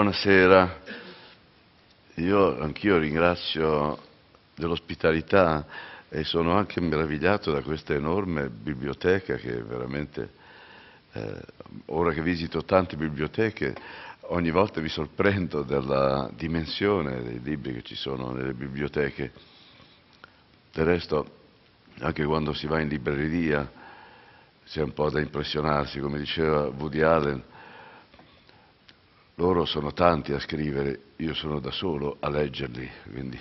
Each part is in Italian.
buonasera. Io anch'io ringrazio dell'ospitalità e sono anche meravigliato da questa enorme biblioteca che veramente, eh, ora che visito tante biblioteche, ogni volta mi sorprendo della dimensione dei libri che ci sono nelle biblioteche. Del resto, anche quando si va in libreria, c'è un po' da impressionarsi, come diceva Woody Allen, loro sono tanti a scrivere, io sono da solo a leggerli, quindi.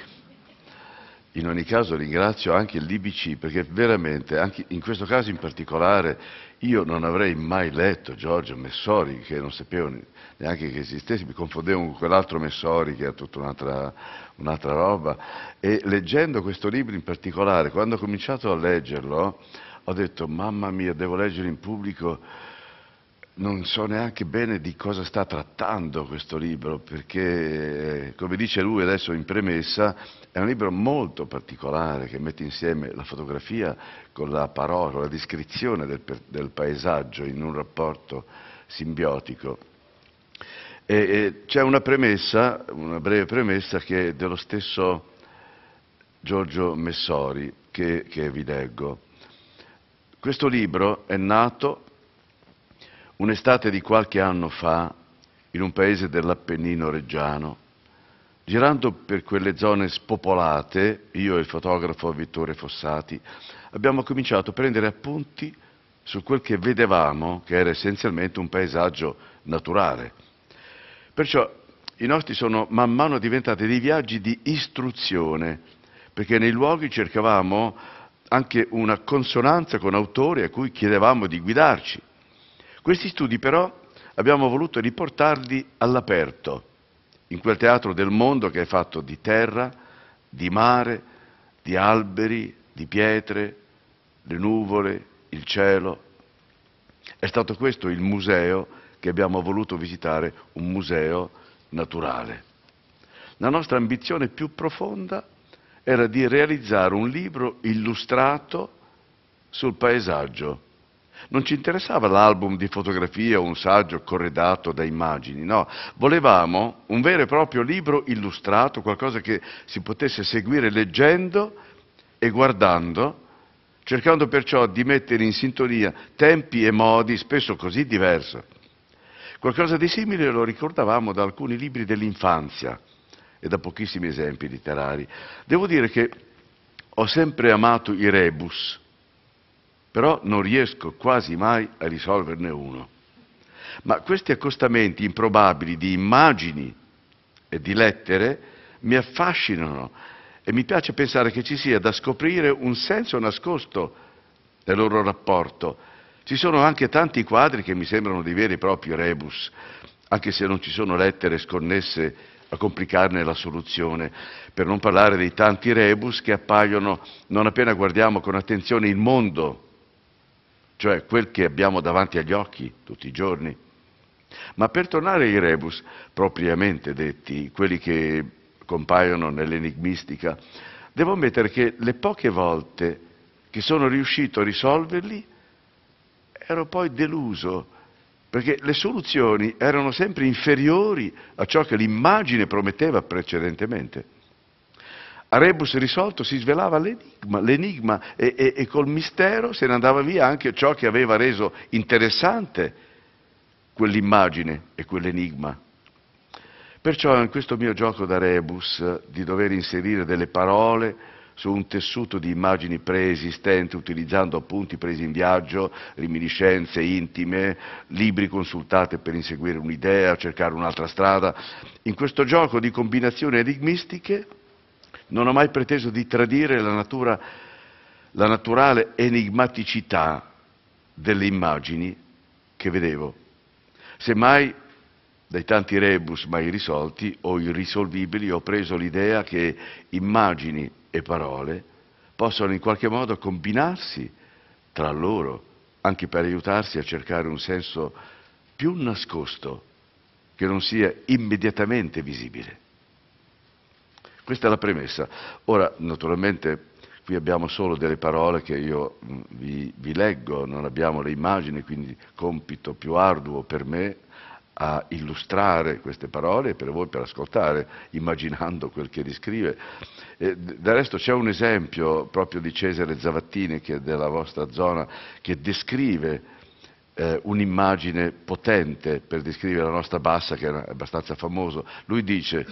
In ogni caso ringrazio anche l'IBC perché veramente, anche in questo caso in particolare, io non avrei mai letto Giorgio Messori, che non sapevo neanche che esistesse, mi confondevo con quell'altro Messori che ha tutta un'altra, un'altra roba. E leggendo questo libro in particolare, quando ho cominciato a leggerlo, ho detto mamma mia, devo leggere in pubblico non so neanche bene di cosa sta trattando questo libro, perché, come dice lui adesso in premessa, è un libro molto particolare che mette insieme la fotografia con la parola, con la descrizione del, del paesaggio in un rapporto simbiotico. E, e c'è una premessa, una breve premessa, che è dello stesso Giorgio Messori, che, che vi leggo. Questo libro è nato Un'estate di qualche anno fa, in un paese dell'Appennino reggiano, girando per quelle zone spopolate, io e il fotografo Vittore Fossati abbiamo cominciato a prendere appunti su quel che vedevamo, che era essenzialmente un paesaggio naturale. Perciò i nostri sono man mano diventati dei viaggi di istruzione, perché nei luoghi cercavamo anche una consonanza con autori a cui chiedevamo di guidarci questi studi però abbiamo voluto riportarli all'aperto, in quel teatro del mondo che è fatto di terra, di mare, di alberi, di pietre, le nuvole, il cielo. È stato questo il museo che abbiamo voluto visitare, un museo naturale. La nostra ambizione più profonda era di realizzare un libro illustrato sul paesaggio non ci interessava l'album di fotografie o un saggio corredato da immagini, no, volevamo un vero e proprio libro illustrato, qualcosa che si potesse seguire leggendo e guardando, cercando perciò di mettere in sintonia tempi e modi spesso così diversi. Qualcosa di simile lo ricordavamo da alcuni libri dell'infanzia e da pochissimi esempi letterari. Devo dire che ho sempre amato i rebus, però non riesco quasi mai a risolverne uno. Ma questi accostamenti improbabili di immagini e di lettere mi affascinano e mi piace pensare che ci sia da scoprire un senso nascosto del loro rapporto. Ci sono anche tanti quadri che mi sembrano di veri e propri rebus, anche se non ci sono lettere sconnesse a complicarne la soluzione, per non parlare dei tanti rebus che appaiono non appena guardiamo con attenzione il mondo cioè quel che abbiamo davanti agli occhi tutti i giorni. Ma per tornare ai rebus, propriamente detti, quelli che compaiono nell'enigmistica, devo ammettere che le poche volte che sono riuscito a risolverli ero poi deluso, perché le soluzioni erano sempre inferiori a ciò che l'immagine prometteva precedentemente. A rebus risolto si svelava l'enigma, l'enigma e, e, e col mistero se ne andava via anche ciò che aveva reso interessante quell'immagine e quell'enigma. Perciò in questo mio gioco da rebus di dover inserire delle parole su un tessuto di immagini preesistenti utilizzando appunti presi in viaggio, reminiscenze intime, libri consultati per inseguire un'idea, cercare un'altra strada, in questo gioco di combinazioni enigmistiche non ho mai preteso di tradire la, natura, la naturale enigmaticità delle immagini che vedevo. Semmai, dai tanti rebus mai risolti o irrisolvibili, ho preso l'idea che immagini e parole possano in qualche modo combinarsi tra loro, anche per aiutarsi a cercare un senso più nascosto, che non sia immediatamente visibile. Questa è la premessa. Ora, naturalmente, qui abbiamo solo delle parole che io mm, vi, vi leggo, non abbiamo le immagini, quindi compito più arduo per me a illustrare queste parole e per voi per ascoltare, immaginando quel che descrive. Eh, del resto c'è un esempio proprio di Cesare Zavattini, che è della vostra zona, che descrive eh, un'immagine potente per descrivere la nostra bassa, che è abbastanza famoso. Lui dice,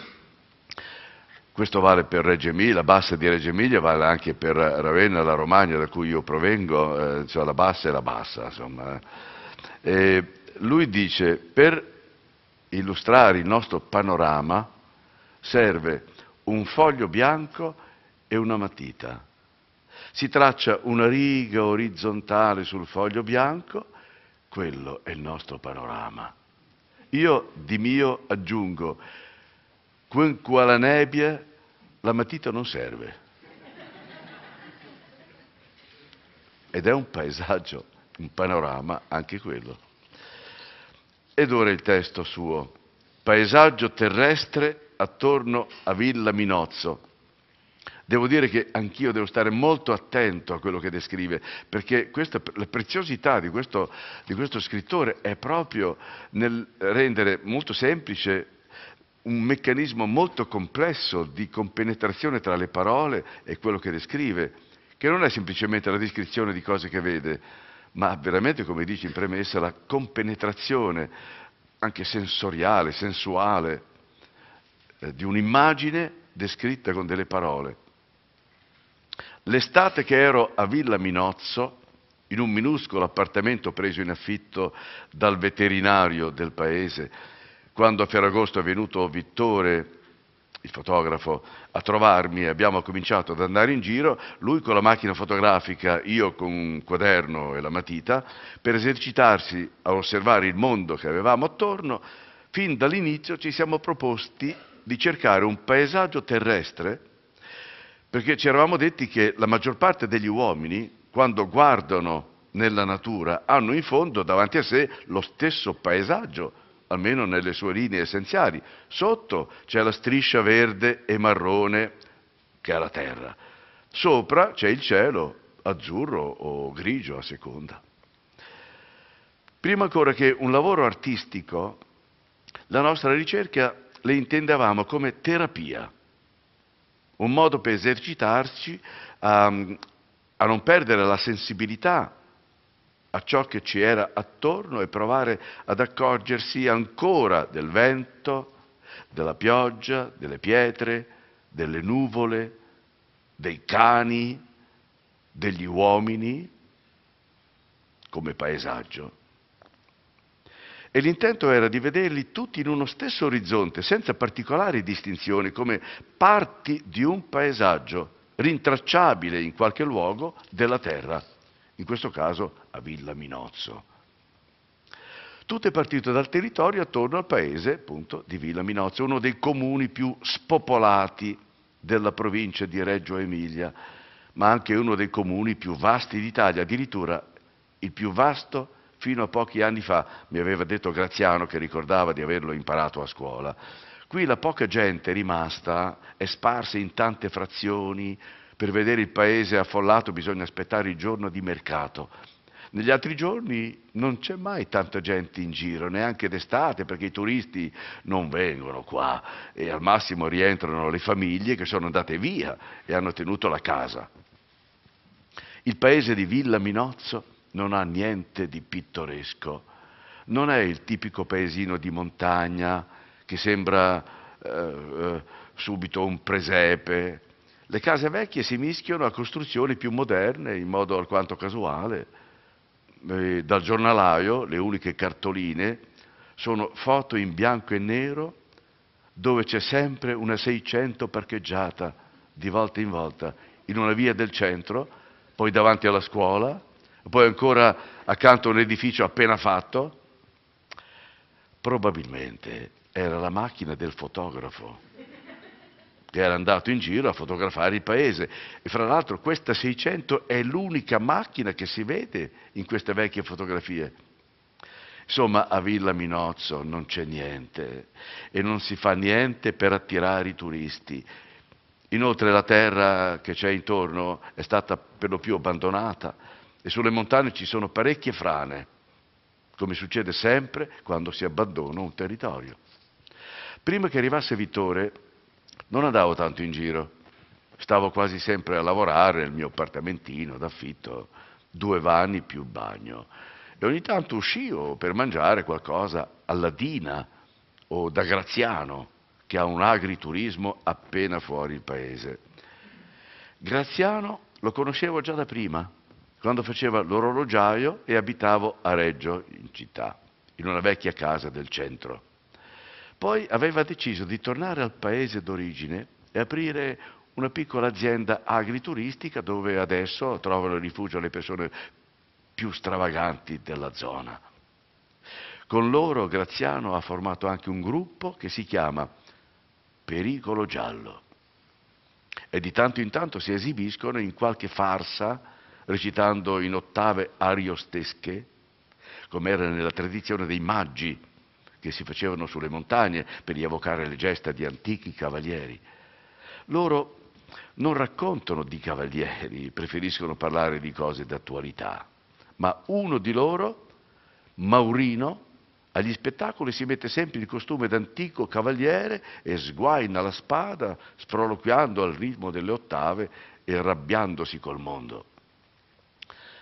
questo vale per Reggio Emilia, la bassa di Reggio Emilia vale anche per Ravenna, la Romagna da cui io provengo, eh, cioè la bassa è la bassa. Insomma. Eh. E lui dice per illustrare il nostro panorama serve un foglio bianco e una matita. Si traccia una riga orizzontale sul foglio bianco, quello è il nostro panorama. Io di mio aggiungo qua la nebbia, la matita non serve. Ed è un paesaggio, un panorama anche quello. Ed ora il testo suo, paesaggio terrestre attorno a Villa Minozzo. Devo dire che anch'io devo stare molto attento a quello che descrive, perché questa, la preziosità di questo, di questo scrittore è proprio nel rendere molto semplice un meccanismo molto complesso di compenetrazione tra le parole e quello che descrive, che non è semplicemente la descrizione di cose che vede, ma veramente, come dice in premessa, la compenetrazione anche sensoriale, sensuale, eh, di un'immagine descritta con delle parole. L'estate che ero a Villa Minozzo, in un minuscolo appartamento preso in affitto dal veterinario del paese, quando a Ferragosto è venuto Vittore, il fotografo, a trovarmi e abbiamo cominciato ad andare in giro, lui con la macchina fotografica, io con un quaderno e la matita, per esercitarsi a osservare il mondo che avevamo attorno, fin dall'inizio ci siamo proposti di cercare un paesaggio terrestre, perché ci eravamo detti che la maggior parte degli uomini, quando guardano nella natura, hanno in fondo davanti a sé lo stesso paesaggio terrestre almeno nelle sue linee essenziali. Sotto c'è la striscia verde e marrone che è la terra. Sopra c'è il cielo, azzurro o grigio a seconda. Prima ancora che un lavoro artistico, la nostra ricerca le intendevamo come terapia, un modo per esercitarci a, a non perdere la sensibilità a ciò che ci era attorno e provare ad accorgersi ancora del vento, della pioggia, delle pietre, delle nuvole, dei cani, degli uomini, come paesaggio. E l'intento era di vederli tutti in uno stesso orizzonte, senza particolari distinzioni, come parti di un paesaggio rintracciabile in qualche luogo della terra in questo caso a Villa Minozzo. Tutto è partito dal territorio attorno al paese appunto, di Villa Minozzo, uno dei comuni più spopolati della provincia di Reggio Emilia, ma anche uno dei comuni più vasti d'Italia, addirittura il più vasto fino a pochi anni fa, mi aveva detto Graziano che ricordava di averlo imparato a scuola. Qui la poca gente rimasta è sparsa in tante frazioni, per vedere il paese affollato bisogna aspettare il giorno di mercato. Negli altri giorni non c'è mai tanta gente in giro, neanche d'estate, perché i turisti non vengono qua e al massimo rientrano le famiglie che sono andate via e hanno tenuto la casa. Il paese di Villa Minozzo non ha niente di pittoresco, non è il tipico paesino di montagna che sembra eh, eh subito un presepe le case vecchie si mischiano a costruzioni più moderne in modo alquanto casuale. E dal giornalaio le uniche cartoline sono foto in bianco e nero dove c'è sempre una 600 parcheggiata di volta in volta in una via del centro, poi davanti alla scuola, poi ancora accanto a un edificio appena fatto. Probabilmente era la macchina del fotografo che era andato in giro a fotografare il paese. E fra l'altro questa 600 è l'unica macchina che si vede in queste vecchie fotografie. Insomma, a Villa Minozzo non c'è niente e non si fa niente per attirare i turisti. Inoltre la terra che c'è intorno è stata per lo più abbandonata e sulle montagne ci sono parecchie frane, come succede sempre quando si abbandona un territorio. Prima che arrivasse Vittore, non andavo tanto in giro, stavo quasi sempre a lavorare nel mio appartamentino d'affitto, due vani più bagno. E ogni tanto uscivo per mangiare qualcosa alla Dina o da Graziano, che ha un agriturismo appena fuori il paese. Graziano lo conoscevo già da prima, quando faceva l'orologiaio e abitavo a Reggio, in città, in una vecchia casa del centro. Poi aveva deciso di tornare al paese d'origine e aprire una piccola azienda agrituristica dove adesso trovano rifugio le persone più stravaganti della zona. Con loro Graziano ha formato anche un gruppo che si chiama Pericolo Giallo e di tanto in tanto si esibiscono in qualche farsa recitando in ottave ariostesche, come era nella tradizione dei maggi che si facevano sulle montagne per rievocare le gesta di antichi cavalieri. Loro non raccontano di cavalieri, preferiscono parlare di cose d'attualità, ma uno di loro, Maurino, agli spettacoli si mette sempre il costume d'antico cavaliere e sguaina la spada, sproloquiando al ritmo delle ottave e arrabbiandosi col mondo.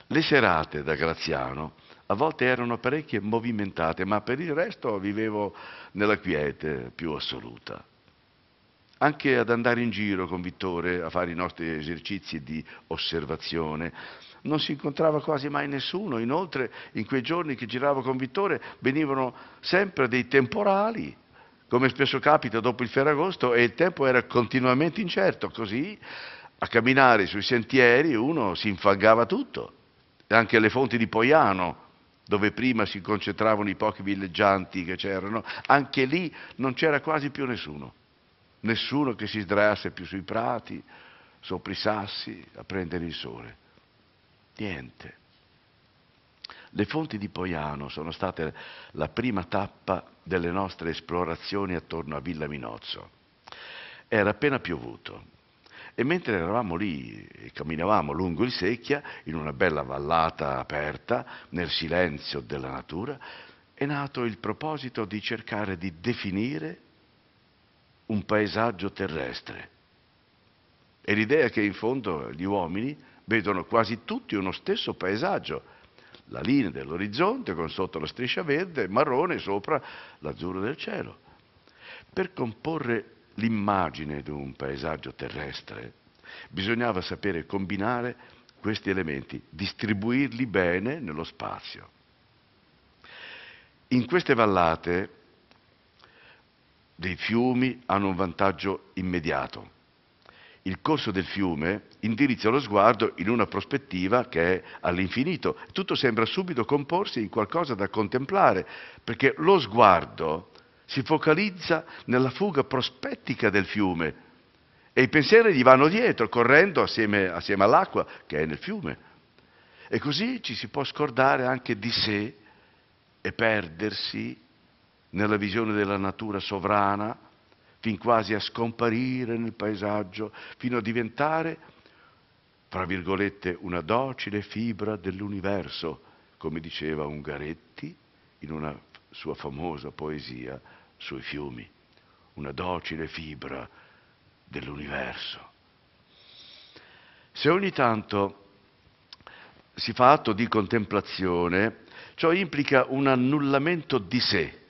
Le serate da Graziano a volte erano parecchie movimentate, ma per il resto vivevo nella quiete più assoluta. Anche ad andare in giro con Vittore a fare i nostri esercizi di osservazione, non si incontrava quasi mai nessuno, inoltre in quei giorni che giravo con Vittore venivano sempre dei temporali, come spesso capita dopo il Ferragosto, e il tempo era continuamente incerto, così a camminare sui sentieri uno si infangava tutto, anche le fonti di Poiano dove prima si concentravano i pochi villeggianti che c'erano, anche lì non c'era quasi più nessuno, nessuno che si sdraiasse più sui prati, sopra i sassi, a prendere il sole. Niente. Le fonti di Poiano sono state la prima tappa delle nostre esplorazioni attorno a Villa Minozzo. Era appena piovuto, e mentre eravamo lì e camminavamo lungo il secchia, in una bella vallata aperta, nel silenzio della natura, è nato il proposito di cercare di definire un paesaggio terrestre. E l'idea che in fondo gli uomini vedono quasi tutti uno stesso paesaggio, la linea dell'orizzonte con sotto la striscia verde, marrone sopra l'azzurro del cielo. Per comporre l'immagine di un paesaggio terrestre, bisognava sapere combinare questi elementi, distribuirli bene nello spazio. In queste vallate dei fiumi hanno un vantaggio immediato. Il corso del fiume indirizza lo sguardo in una prospettiva che è all'infinito. Tutto sembra subito comporsi in qualcosa da contemplare, perché lo sguardo si focalizza nella fuga prospettica del fiume e i pensieri gli vanno dietro, correndo assieme, assieme all'acqua che è nel fiume. E così ci si può scordare anche di sé e perdersi nella visione della natura sovrana, fin quasi a scomparire nel paesaggio, fino a diventare, fra virgolette, una docile fibra dell'universo, come diceva Ungaretti in una sua famosa poesia sui fiumi, una docile fibra dell'universo. Se ogni tanto si fa atto di contemplazione, ciò implica un annullamento di sé,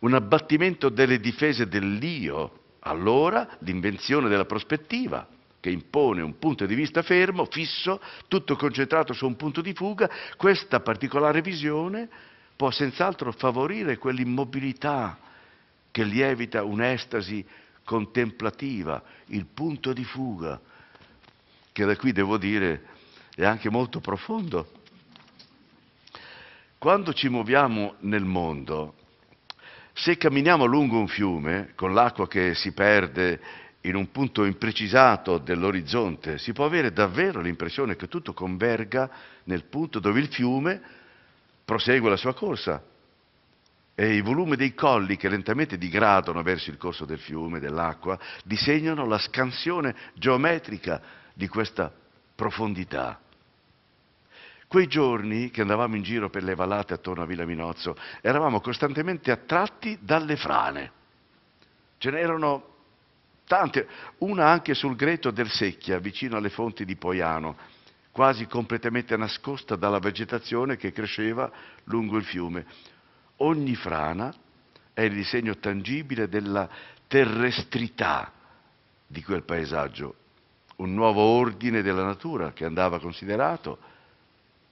un abbattimento delle difese dell'io, allora l'invenzione della prospettiva, che impone un punto di vista fermo, fisso, tutto concentrato su un punto di fuga, questa particolare visione può senz'altro favorire quell'immobilità che lievita un'estasi contemplativa, il punto di fuga, che da qui devo dire è anche molto profondo. Quando ci muoviamo nel mondo, se camminiamo lungo un fiume, con l'acqua che si perde in un punto imprecisato dell'orizzonte, si può avere davvero l'impressione che tutto converga nel punto dove il fiume prosegue la sua corsa e i volumi dei colli che lentamente digradano verso il corso del fiume, dell'acqua, disegnano la scansione geometrica di questa profondità. Quei giorni che andavamo in giro per le vallate attorno a Villa Minozzo, eravamo costantemente attratti dalle frane. Ce n'erano tante, una anche sul greto del Secchia, vicino alle fonti di Poiano, quasi completamente nascosta dalla vegetazione che cresceva lungo il fiume. Ogni frana è il disegno tangibile della terrestrità di quel paesaggio, un nuovo ordine della natura che andava considerato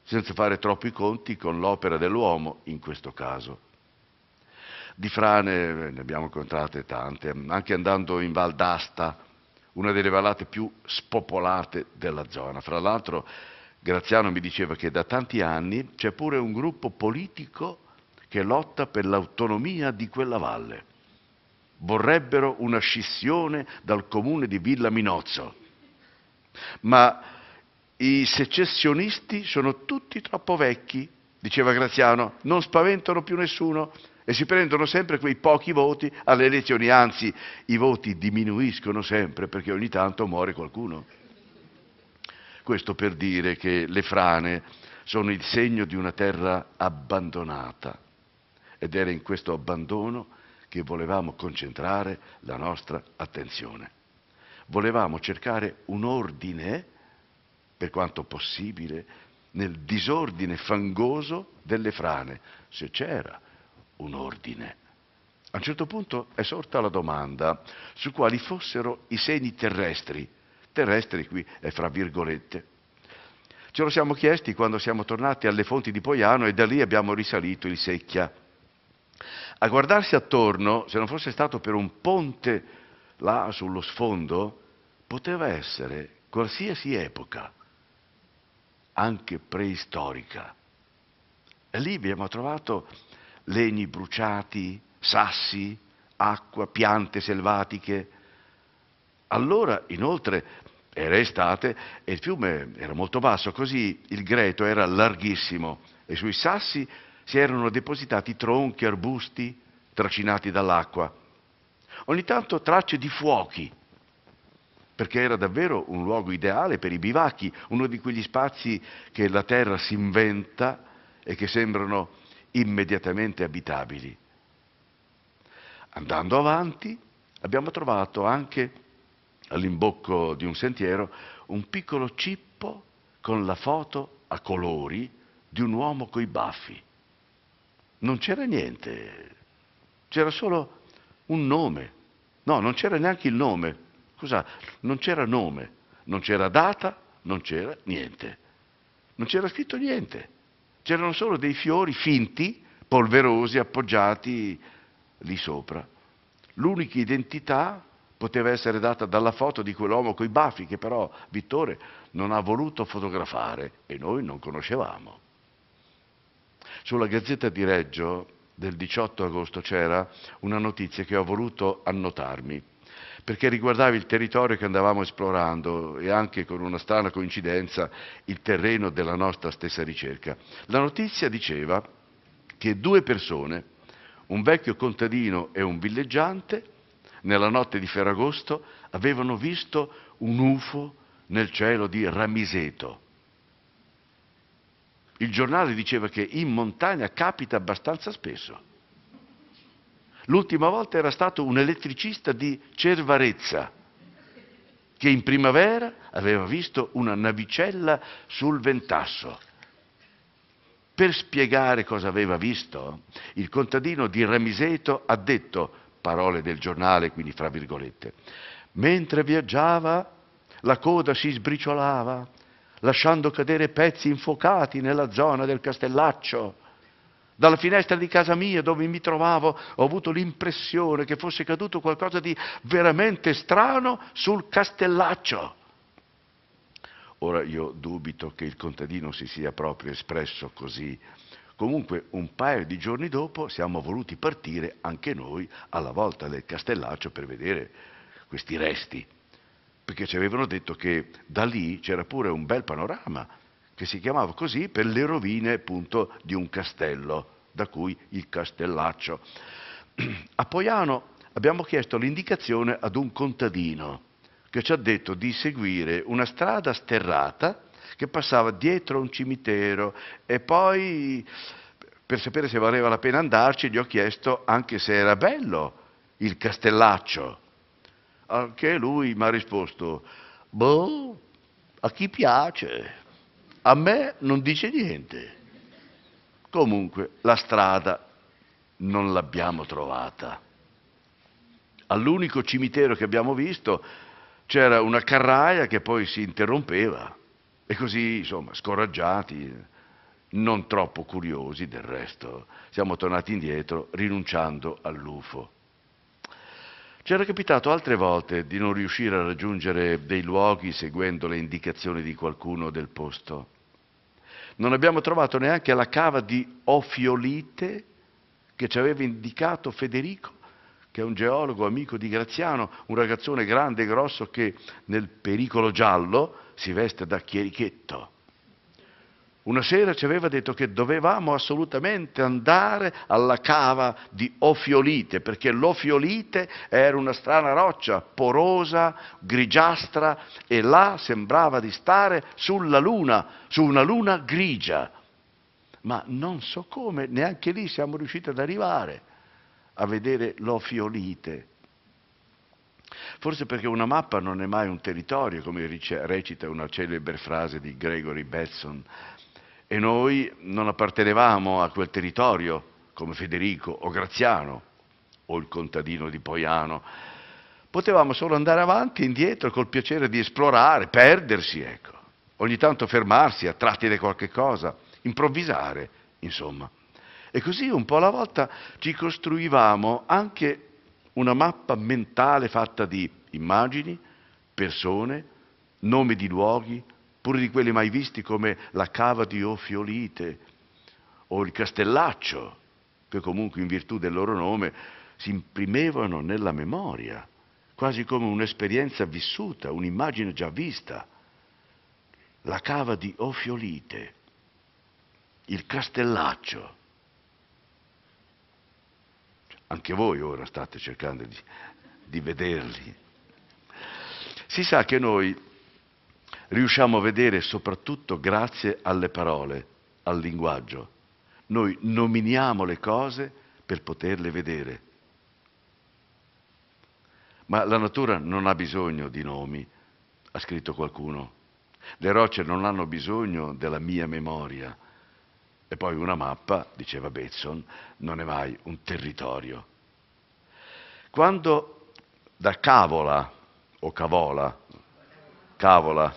senza fare troppi conti con l'opera dell'uomo in questo caso. Di frane eh, ne abbiamo incontrate tante, anche andando in Val d'Asta, una delle vallate più spopolate della zona. Fra l'altro Graziano mi diceva che da tanti anni c'è pure un gruppo politico che lotta per l'autonomia di quella valle. Vorrebbero una scissione dal comune di Villa Minozzo. Ma i secessionisti sono tutti troppo vecchi, diceva Graziano, non spaventano più nessuno, e si prendono sempre quei pochi voti alle elezioni, anzi i voti diminuiscono sempre perché ogni tanto muore qualcuno. Questo per dire che le frane sono il segno di una terra abbandonata ed era in questo abbandono che volevamo concentrare la nostra attenzione. Volevamo cercare un ordine, per quanto possibile, nel disordine fangoso delle frane, se c'era, un ordine. A un certo punto è sorta la domanda su quali fossero i segni terrestri. Terrestri qui è fra virgolette. Ce lo siamo chiesti quando siamo tornati alle fonti di Poiano e da lì abbiamo risalito il Secchia. A guardarsi attorno, se non fosse stato per un ponte là sullo sfondo, poteva essere qualsiasi epoca, anche preistorica. E lì abbiamo trovato legni bruciati, sassi, acqua, piante selvatiche. Allora, inoltre, era estate e il fiume era molto basso, così il greto era larghissimo e sui sassi si erano depositati tronchi, arbusti tracinati dall'acqua. Ogni tanto tracce di fuochi, perché era davvero un luogo ideale per i bivacchi, uno di quegli spazi che la terra si inventa e che sembrano immediatamente abitabili. Andando avanti abbiamo trovato anche all'imbocco di un sentiero un piccolo cippo con la foto a colori di un uomo coi baffi. Non c'era niente, c'era solo un nome. No, non c'era neanche il nome. Scusa, non c'era nome, non c'era data, non c'era niente. Non c'era scritto niente. C'erano solo dei fiori finti, polverosi, appoggiati lì sopra. L'unica identità poteva essere data dalla foto di quell'uomo coi baffi che però Vittore non ha voluto fotografare e noi non conoscevamo. Sulla Gazzetta di Reggio del 18 agosto c'era una notizia che ho voluto annotarmi perché riguardava il territorio che andavamo esplorando e anche con una strana coincidenza il terreno della nostra stessa ricerca. La notizia diceva che due persone, un vecchio contadino e un villeggiante, nella notte di Ferragosto avevano visto un UFO nel cielo di Ramiseto. Il giornale diceva che in montagna capita abbastanza spesso. L'ultima volta era stato un elettricista di Cervarezza, che in primavera aveva visto una navicella sul ventasso. Per spiegare cosa aveva visto, il contadino di Ramiseto ha detto, parole del giornale, quindi fra virgolette, mentre viaggiava la coda si sbriciolava, lasciando cadere pezzi infuocati nella zona del castellaccio dalla finestra di casa mia dove mi trovavo ho avuto l'impressione che fosse caduto qualcosa di veramente strano sul castellaccio. Ora io dubito che il contadino si sia proprio espresso così. Comunque un paio di giorni dopo siamo voluti partire anche noi alla volta del castellaccio per vedere questi resti, perché ci avevano detto che da lì c'era pure un bel panorama che si chiamava così per le rovine appunto di un castello, da cui il castellaccio. A Poiano abbiamo chiesto l'indicazione ad un contadino che ci ha detto di seguire una strada sterrata che passava dietro un cimitero e poi per sapere se valeva la pena andarci gli ho chiesto anche se era bello il castellaccio. Anche lui mi ha risposto, boh, a chi piace. A me non dice niente. Comunque la strada non l'abbiamo trovata. All'unico cimitero che abbiamo visto c'era una carraia che poi si interrompeva e così, insomma, scoraggiati, non troppo curiosi del resto, siamo tornati indietro rinunciando all'UFO. C'era capitato altre volte di non riuscire a raggiungere dei luoghi seguendo le indicazioni di qualcuno del posto. Non abbiamo trovato neanche la cava di Ofiolite che ci aveva indicato Federico, che è un geologo amico di Graziano, un ragazzone grande e grosso che nel pericolo giallo si veste da chierichetto una sera ci aveva detto che dovevamo assolutamente andare alla cava di Ofiolite, perché l'Ofiolite era una strana roccia, porosa, grigiastra, e là sembrava di stare sulla luna, su una luna grigia. Ma non so come, neanche lì siamo riusciti ad arrivare a vedere l'Ofiolite. Forse perché una mappa non è mai un territorio, come recita una celebre frase di Gregory Batson, e noi non appartenevamo a quel territorio come Federico o Graziano o il contadino di Poiano. Potevamo solo andare avanti e indietro col piacere di esplorare, perdersi, ecco. Ogni tanto fermarsi, attratti da qualche cosa, improvvisare, insomma. E così un po' alla volta ci costruivamo anche una mappa mentale fatta di immagini, persone, nomi di luoghi, pure di quelli mai visti come la cava di Ofiolite o il castellaccio, che comunque in virtù del loro nome si imprimevano nella memoria, quasi come un'esperienza vissuta, un'immagine già vista. La cava di Ofiolite, il castellaccio. Anche voi ora state cercando di, di vederli. Si sa che noi riusciamo a vedere soprattutto grazie alle parole, al linguaggio. Noi nominiamo le cose per poterle vedere. Ma la natura non ha bisogno di nomi, ha scritto qualcuno. Le rocce non hanno bisogno della mia memoria. E poi una mappa, diceva Betson, non è mai un territorio. Quando da cavola o cavola, cavola,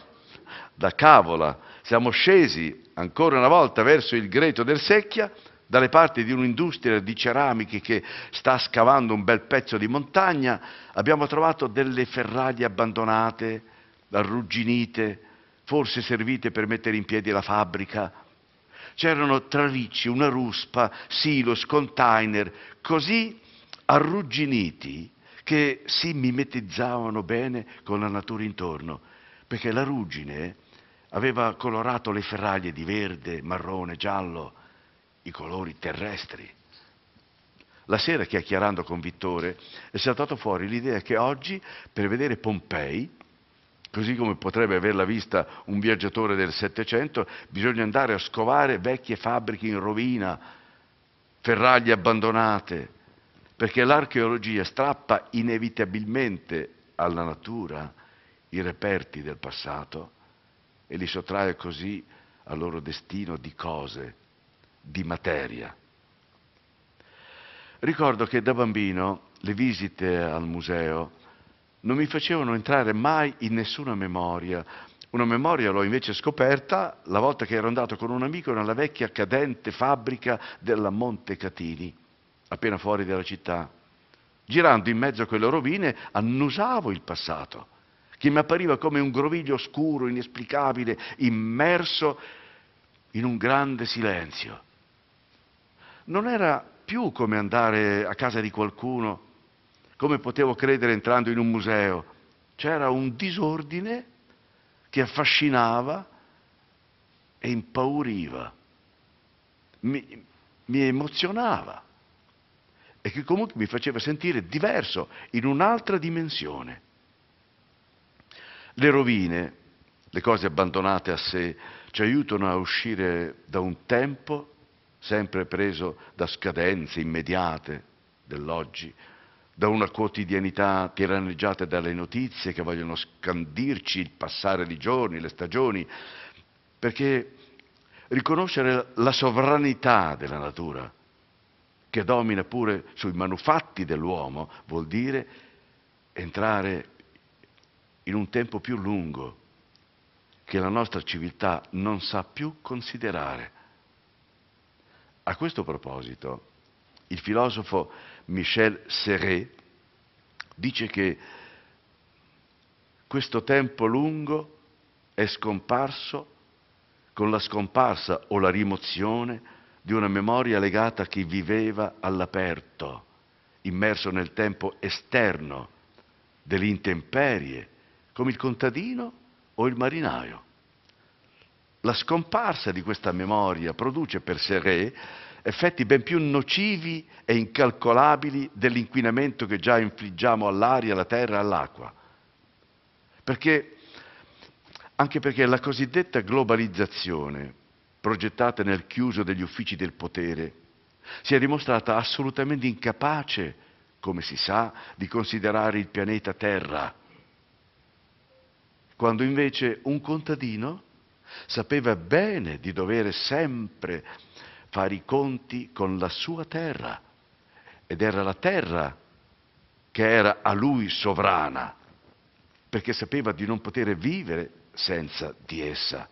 da Cavola, siamo scesi ancora una volta verso il Greto del Secchia, dalle parti di un'industria di ceramiche che sta scavando un bel pezzo di montagna, abbiamo trovato delle ferraglie abbandonate, arrugginite, forse servite per mettere in piedi la fabbrica. C'erano tralicci, una ruspa, silos, container, così arrugginiti che si mimetizzavano bene con la natura intorno, perché la ruggine aveva colorato le ferraglie di verde, marrone, giallo, i colori terrestri. La sera, chiacchierando con Vittore, è saltato fuori l'idea che oggi, per vedere Pompei, così come potrebbe averla vista un viaggiatore del Settecento, bisogna andare a scovare vecchie fabbriche in rovina, ferraglie abbandonate, perché l'archeologia strappa inevitabilmente alla natura i reperti del passato e li sottrae così al loro destino di cose, di materia. Ricordo che da bambino le visite al museo non mi facevano entrare mai in nessuna memoria. Una memoria l'ho invece scoperta la volta che ero andato con un amico nella vecchia cadente fabbrica della Montecatini, appena fuori dalla città. Girando in mezzo a quelle rovine annusavo il passato che mi appariva come un groviglio oscuro, inesplicabile, immerso in un grande silenzio. Non era più come andare a casa di qualcuno, come potevo credere entrando in un museo. C'era un disordine che affascinava e impauriva, mi, mi emozionava e che comunque mi faceva sentire diverso in un'altra dimensione. Le rovine, le cose abbandonate a sé, ci aiutano a uscire da un tempo sempre preso da scadenze immediate dell'oggi, da una quotidianità tiranneggiata dalle notizie che vogliono scandirci il passare di giorni, le stagioni, perché riconoscere la sovranità della natura, che domina pure sui manufatti dell'uomo, vuol dire entrare in un tempo più lungo che la nostra civiltà non sa più considerare. A questo proposito, il filosofo Michel Serré dice che questo tempo lungo è scomparso con la scomparsa o la rimozione di una memoria legata a chi viveva all'aperto, immerso nel tempo esterno delle intemperie come il contadino o il marinaio. La scomparsa di questa memoria produce per Serré effetti ben più nocivi e incalcolabili dell'inquinamento che già infliggiamo all'aria, alla terra e all'acqua. Perché, anche perché la cosiddetta globalizzazione, progettata nel chiuso degli uffici del potere, si è dimostrata assolutamente incapace, come si sa, di considerare il pianeta Terra quando invece un contadino sapeva bene di dover sempre fare i conti con la sua terra ed era la terra che era a lui sovrana, perché sapeva di non poter vivere senza di essa.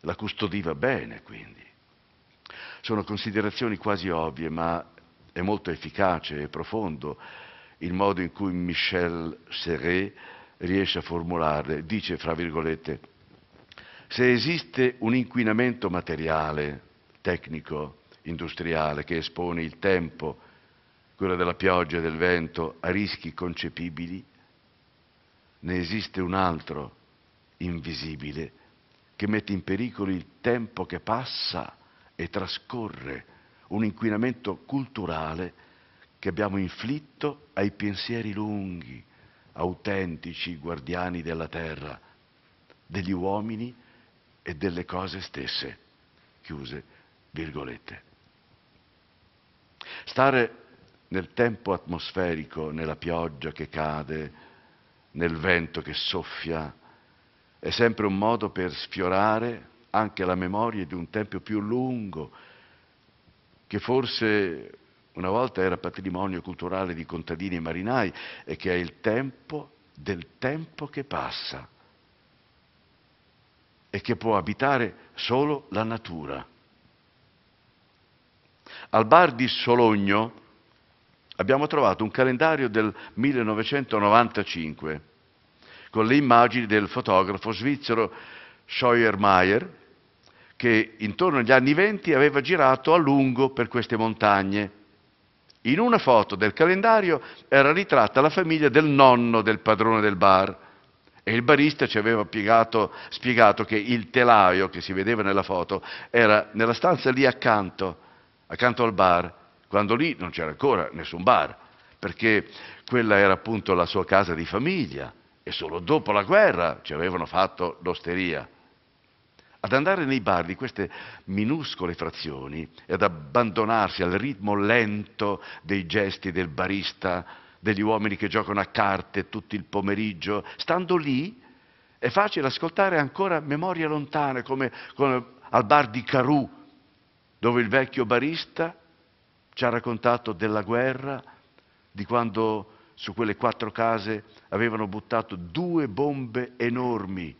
La custodiva bene, quindi. Sono considerazioni quasi ovvie, ma è molto efficace e profondo il modo in cui Michel Serret riesce a formularle, dice, fra virgolette, se esiste un inquinamento materiale, tecnico, industriale, che espone il tempo, quello della pioggia e del vento, a rischi concepibili, ne esiste un altro, invisibile, che mette in pericolo il tempo che passa e trascorre, un inquinamento culturale che abbiamo inflitto ai pensieri lunghi, autentici guardiani della terra, degli uomini e delle cose stesse. Chiuse virgolette. Stare nel tempo atmosferico, nella pioggia che cade, nel vento che soffia, è sempre un modo per sfiorare anche la memoria di un tempo più lungo, che forse una volta era patrimonio culturale di contadini e marinai e che è il tempo del tempo che passa e che può abitare solo la natura. Al bar di Sologno abbiamo trovato un calendario del 1995 con le immagini del fotografo svizzero Scheuermeier che intorno agli anni 20 aveva girato a lungo per queste montagne in una foto del calendario era ritratta la famiglia del nonno del padrone del bar e il barista ci aveva piegato, spiegato che il telaio che si vedeva nella foto era nella stanza lì accanto, accanto al bar, quando lì non c'era ancora nessun bar, perché quella era appunto la sua casa di famiglia e solo dopo la guerra ci avevano fatto l'osteria ad andare nei bar di queste minuscole frazioni e ad abbandonarsi al ritmo lento dei gesti del barista, degli uomini che giocano a carte tutto il pomeriggio, stando lì è facile ascoltare ancora memorie lontane come, come al bar di Carù, dove il vecchio barista ci ha raccontato della guerra, di quando su quelle quattro case avevano buttato due bombe enormi.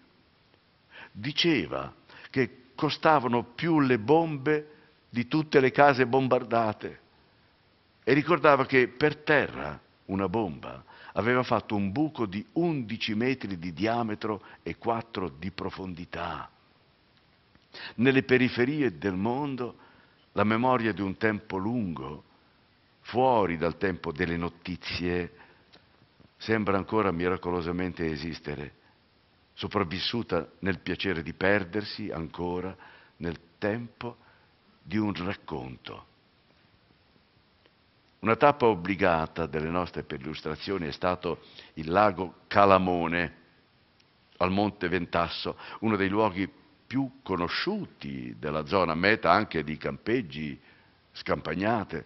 Diceva che costavano più le bombe di tutte le case bombardate. E ricordava che per terra una bomba aveva fatto un buco di 11 metri di diametro e 4 di profondità. Nelle periferie del mondo la memoria di un tempo lungo, fuori dal tempo delle notizie, sembra ancora miracolosamente esistere sopravvissuta nel piacere di perdersi ancora nel tempo di un racconto. Una tappa obbligata delle nostre perlustrazioni è stato il lago Calamone al Monte Ventasso, uno dei luoghi più conosciuti della zona, meta anche di campeggi, scampagnate.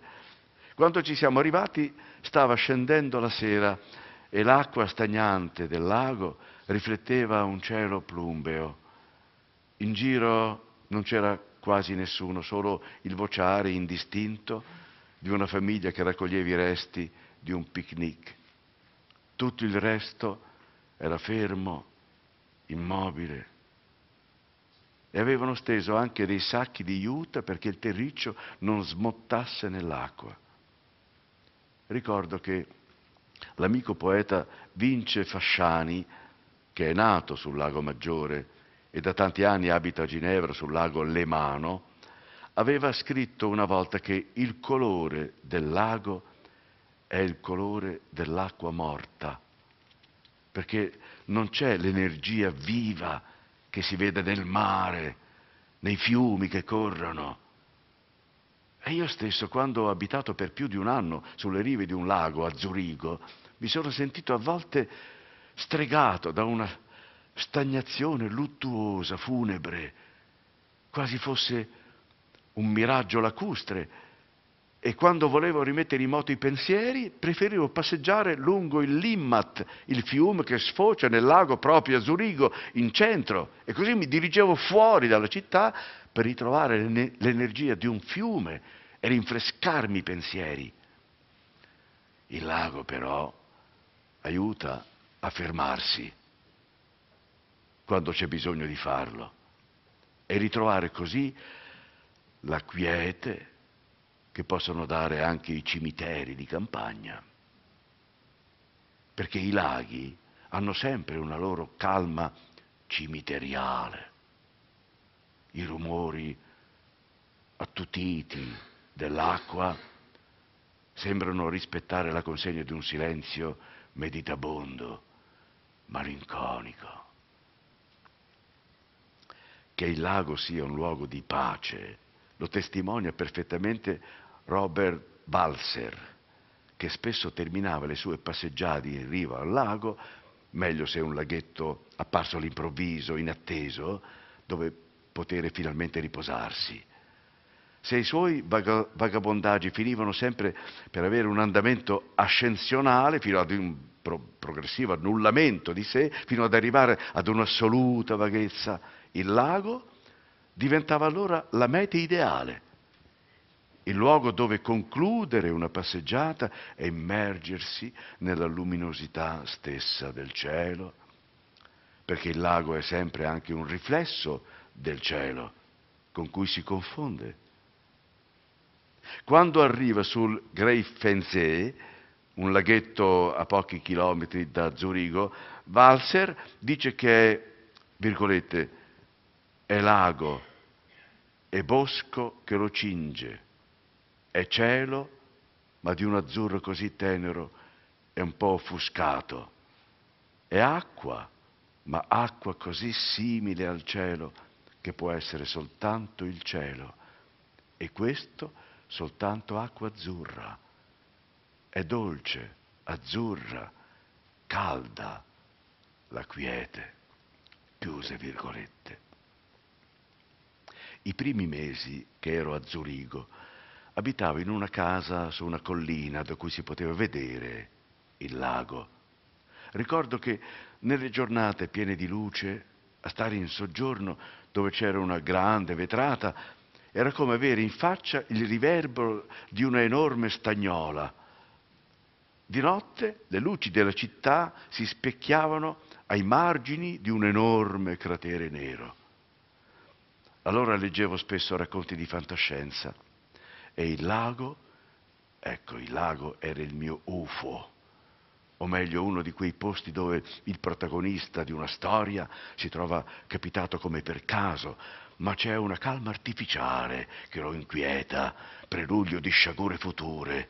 Quando ci siamo arrivati stava scendendo la sera e l'acqua stagnante del lago rifletteva un cielo plumbeo. In giro non c'era quasi nessuno, solo il vociare indistinto di una famiglia che raccoglieva i resti di un picnic. Tutto il resto era fermo, immobile. E avevano steso anche dei sacchi di juta perché il terriccio non smottasse nell'acqua. Ricordo che l'amico poeta Vince Fasciani che è nato sul lago Maggiore e da tanti anni abita a Ginevra sul lago Lemano, aveva scritto una volta che il colore del lago è il colore dell'acqua morta, perché non c'è l'energia viva che si vede nel mare, nei fiumi che corrono. E io stesso, quando ho abitato per più di un anno sulle rive di un lago a Zurigo, mi sono sentito a volte stregato da una stagnazione luttuosa, funebre, quasi fosse un miraggio lacustre. E quando volevo rimettere in moto i pensieri, preferivo passeggiare lungo il Limmat, il fiume che sfocia nel lago proprio a Zurigo, in centro. E così mi dirigevo fuori dalla città per ritrovare l'energia di un fiume e rinfrescarmi i pensieri. Il lago però aiuta a fermarsi quando c'è bisogno di farlo e ritrovare così la quiete che possono dare anche i cimiteri di campagna. Perché i laghi hanno sempre una loro calma cimiteriale. I rumori attutiti dell'acqua sembrano rispettare la consegna di un silenzio meditabondo malinconico. Che il lago sia un luogo di pace lo testimonia perfettamente Robert Balser, che spesso terminava le sue passeggiate in riva al lago, meglio se un laghetto apparso all'improvviso, inatteso, dove poter finalmente riposarsi. Se i suoi vagabondaggi finivano sempre per avere un andamento ascensionale fino ad un pro- progressivo annullamento di sé, fino ad arrivare ad un'assoluta vaghezza. Il lago diventava allora la meta ideale, il luogo dove concludere una passeggiata e immergersi nella luminosità stessa del cielo, perché il lago è sempre anche un riflesso del cielo con cui si confonde. Quando arriva sul Greifensee, un laghetto a pochi chilometri da Zurigo, Walser dice che, è, virgolette, è lago, è bosco che lo cinge, è cielo, ma di un azzurro così tenero e un po' offuscato, è acqua, ma acqua così simile al cielo che può essere soltanto il cielo, e questo soltanto acqua azzurra è dolce, azzurra, calda la quiete, chiuse virgolette. I primi mesi che ero a Zurigo abitavo in una casa su una collina da cui si poteva vedere il lago. Ricordo che nelle giornate piene di luce, a stare in soggiorno dove c'era una grande vetrata, era come avere in faccia il riverbero di una enorme stagnola di notte le luci della città si specchiavano ai margini di un enorme cratere nero. Allora leggevo spesso racconti di fantascienza e il lago, ecco, il lago era il mio UFO, o meglio uno di quei posti dove il protagonista di una storia si trova capitato come per caso, ma c'è una calma artificiale che lo inquieta, preludio di sciagure future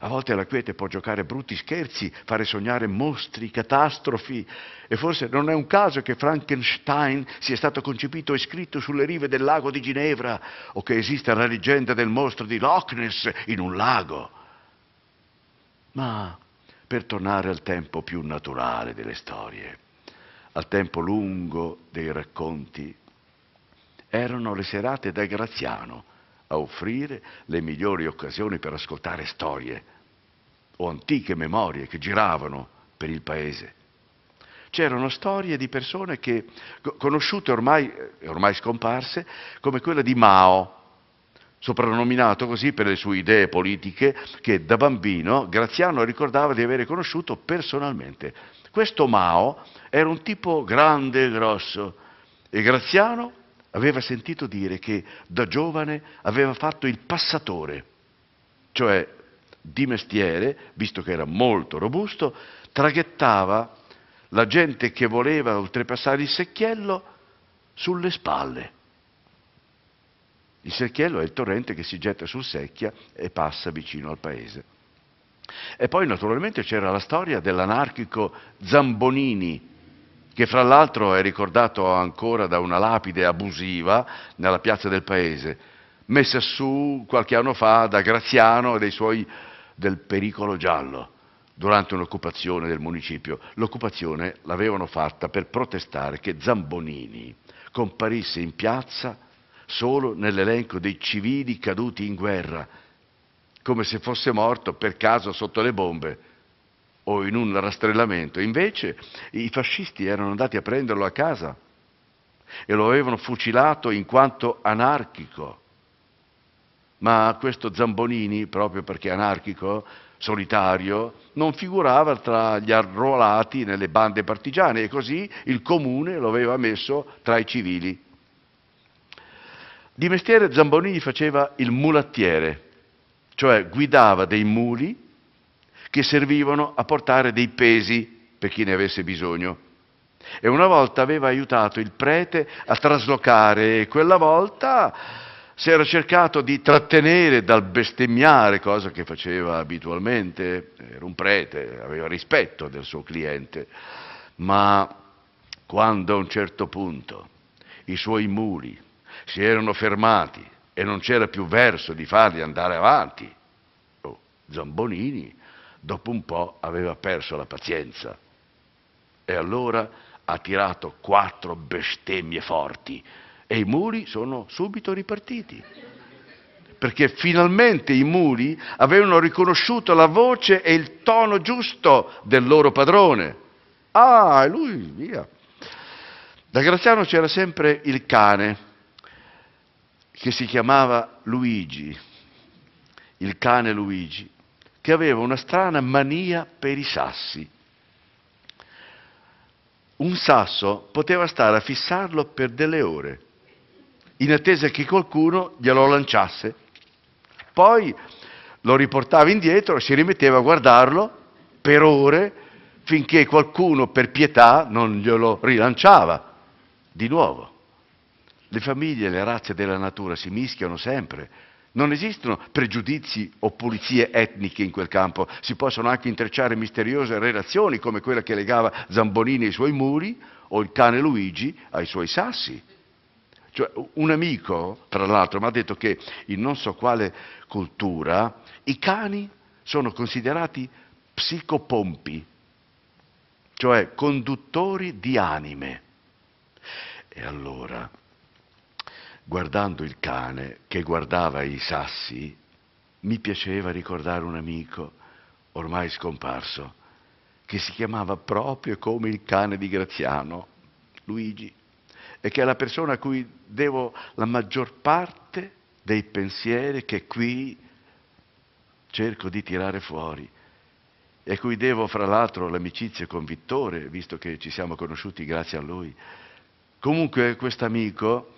a volte la quiete può giocare brutti scherzi, fare sognare mostri, catastrofi e forse non è un caso che Frankenstein sia stato concepito e scritto sulle rive del lago di Ginevra o che esista la leggenda del mostro di Loch Ness in un lago. Ma per tornare al tempo più naturale delle storie, al tempo lungo dei racconti, erano le serate da Graziano a offrire le migliori occasioni per ascoltare storie o antiche memorie che giravano per il paese. C'erano storie di persone che, conosciute ormai, eh, ormai scomparse, come quella di Mao, soprannominato così per le sue idee politiche che da bambino Graziano ricordava di avere conosciuto personalmente. Questo Mao era un tipo grande e grosso e Graziano aveva sentito dire che da giovane aveva fatto il passatore, cioè di mestiere, visto che era molto robusto, traghettava la gente che voleva oltrepassare il secchiello sulle spalle. Il secchiello è il torrente che si getta sul secchia e passa vicino al paese. E poi naturalmente c'era la storia dell'anarchico Zambonini, che fra l'altro è ricordato ancora da una lapide abusiva nella piazza del paese, messa su qualche anno fa da Graziano e dei suoi del pericolo giallo durante un'occupazione del municipio. L'occupazione l'avevano fatta per protestare che Zambonini comparisse in piazza solo nell'elenco dei civili caduti in guerra, come se fosse morto per caso sotto le bombe o in un rastrellamento. Invece i fascisti erano andati a prenderlo a casa e lo avevano fucilato in quanto anarchico. Ma questo Zambonini, proprio perché anarchico, solitario, non figurava tra gli arruolati nelle bande partigiane e così il comune lo aveva messo tra i civili. Di mestiere Zambonini faceva il mulattiere, cioè guidava dei muli che servivano a portare dei pesi per chi ne avesse bisogno. E una volta aveva aiutato il prete a traslocare e quella volta si era cercato di trattenere dal bestemmiare, cosa che faceva abitualmente, era un prete, aveva rispetto del suo cliente, ma quando a un certo punto i suoi muli si erano fermati e non c'era più verso di farli andare avanti, oh, Zambonini dopo un po' aveva perso la pazienza. E allora ha tirato quattro bestemmie forti e i muri sono subito ripartiti. Perché finalmente i muri avevano riconosciuto la voce e il tono giusto del loro padrone. Ah, è lui, via. Da Graziano c'era sempre il cane, che si chiamava Luigi, il cane Luigi, che aveva una strana mania per i sassi. Un sasso poteva stare a fissarlo per delle ore, in attesa che qualcuno glielo lanciasse. Poi lo riportava indietro, e si rimetteva a guardarlo per ore, finché qualcuno per pietà non glielo rilanciava di nuovo. Le famiglie e le razze della natura si mischiano sempre non esistono pregiudizi o pulizie etniche in quel campo, si possono anche intrecciare misteriose relazioni come quella che legava Zambonini ai suoi muri o il cane Luigi ai suoi sassi. Cioè, un amico, tra l'altro, mi ha detto che in non so quale cultura i cani sono considerati psicopompi, cioè conduttori di anime. E allora guardando il cane che guardava i sassi, mi piaceva ricordare un amico ormai scomparso, che si chiamava proprio come il cane di Graziano, Luigi, e che è la persona a cui devo la maggior parte dei pensieri che qui cerco di tirare fuori e a cui devo fra l'altro l'amicizia con Vittore, visto che ci siamo conosciuti grazie a lui. Comunque questo amico,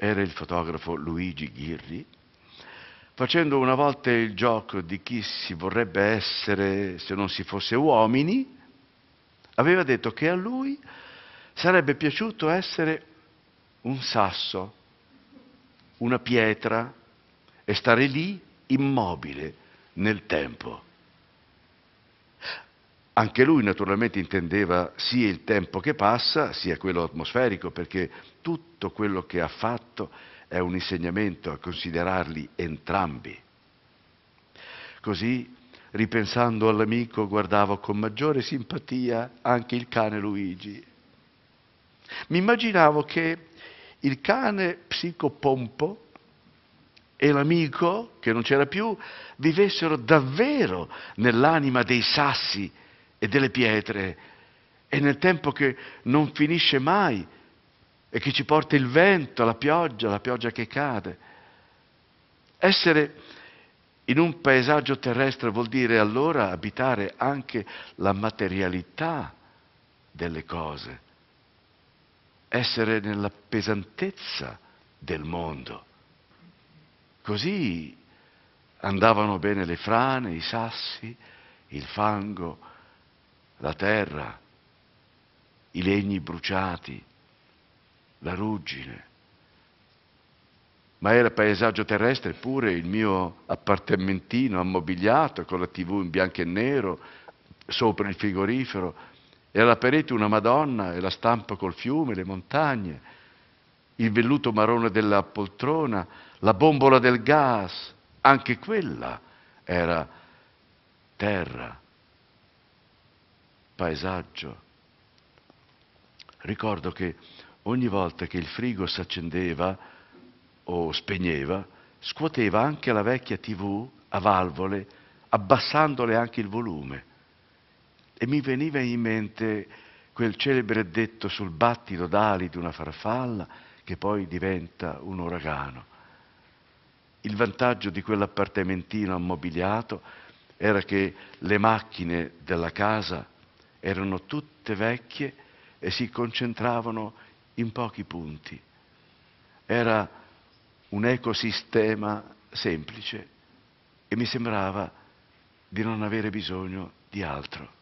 era il fotografo Luigi Ghirri, facendo una volta il gioco di chi si vorrebbe essere se non si fosse uomini, aveva detto che a lui sarebbe piaciuto essere un sasso, una pietra e stare lì immobile nel tempo. Anche lui naturalmente intendeva sia il tempo che passa, sia quello atmosferico, perché tutto quello che ha fatto è un insegnamento a considerarli entrambi. Così, ripensando all'amico, guardavo con maggiore simpatia anche il cane Luigi. Mi immaginavo che il cane psicopompo e l'amico, che non c'era più, vivessero davvero nell'anima dei sassi e delle pietre, e nel tempo che non finisce mai e che ci porta il vento, la pioggia, la pioggia che cade. Essere in un paesaggio terrestre vuol dire allora abitare anche la materialità delle cose, essere nella pesantezza del mondo. Così andavano bene le frane, i sassi, il fango, la terra, i legni bruciati, la ruggine. Ma era paesaggio terrestre pure il mio appartamentino ammobiliato con la tv in bianco e nero, sopra il frigorifero, e alla parete una Madonna e la stampa col fiume, le montagne, il velluto marrone della poltrona, la bombola del gas, anche quella era terra paesaggio. Ricordo che ogni volta che il frigo s'accendeva o spegneva, scuoteva anche la vecchia tv a valvole, abbassandole anche il volume. E mi veniva in mente quel celebre detto sul battito d'ali di una farfalla che poi diventa un uragano. Il vantaggio di quell'appartamentino ammobiliato era che le macchine della casa erano tutte vecchie e si concentravano in pochi punti. Era un ecosistema semplice e mi sembrava di non avere bisogno di altro.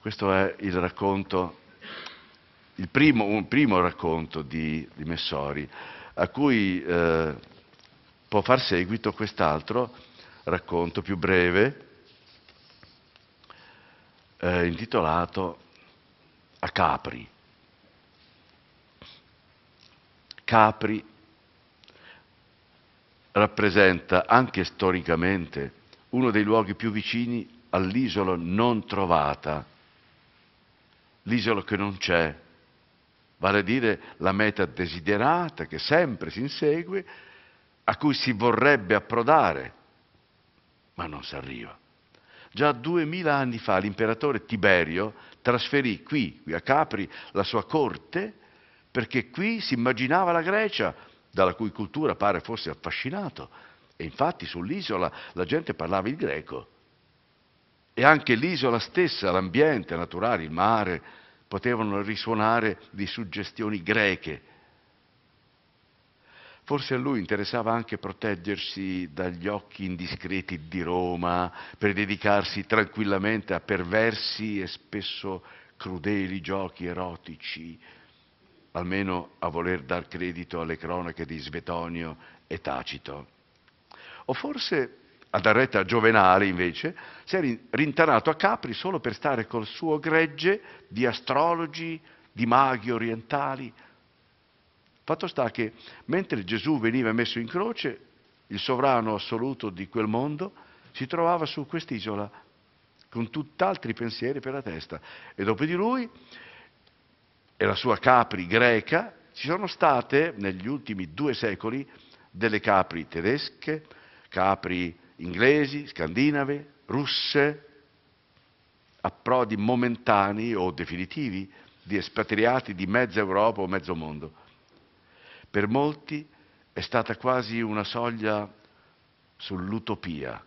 Questo è il racconto, il primo, un primo racconto di, di Messori, a cui eh, può far seguito quest'altro racconto più breve, eh, intitolato A Capri. Capri rappresenta anche storicamente uno dei luoghi più vicini all'isola non trovata, l'isola che non c'è, vale a dire la meta desiderata che sempre si insegue, a cui si vorrebbe approdare, ma non si arriva. Già duemila anni fa l'imperatore Tiberio trasferì qui, qui a Capri, la sua corte perché qui si immaginava la Grecia, dalla cui cultura pare fosse affascinato. E infatti sull'isola la gente parlava il greco. E anche l'isola stessa, l'ambiente naturale, il mare, potevano risuonare di suggestioni greche Forse a lui interessava anche proteggersi dagli occhi indiscreti di Roma per dedicarsi tranquillamente a perversi e spesso crudeli giochi erotici, almeno a voler dar credito alle cronache di Svetonio e Tacito. O forse a dar retta a Giovenale, invece, si è rintanato a Capri solo per stare col suo gregge di astrologi, di maghi orientali, Fatto sta che mentre Gesù veniva messo in croce, il sovrano assoluto di quel mondo si trovava su quest'isola con tutt'altri pensieri per la testa. E dopo di lui e la sua capri greca ci sono state negli ultimi due secoli delle capri tedesche, capri inglesi, scandinave, russe, approdi momentanei o definitivi di espatriati di mezza Europa o mezzo mondo. Per molti è stata quasi una soglia sull'utopia,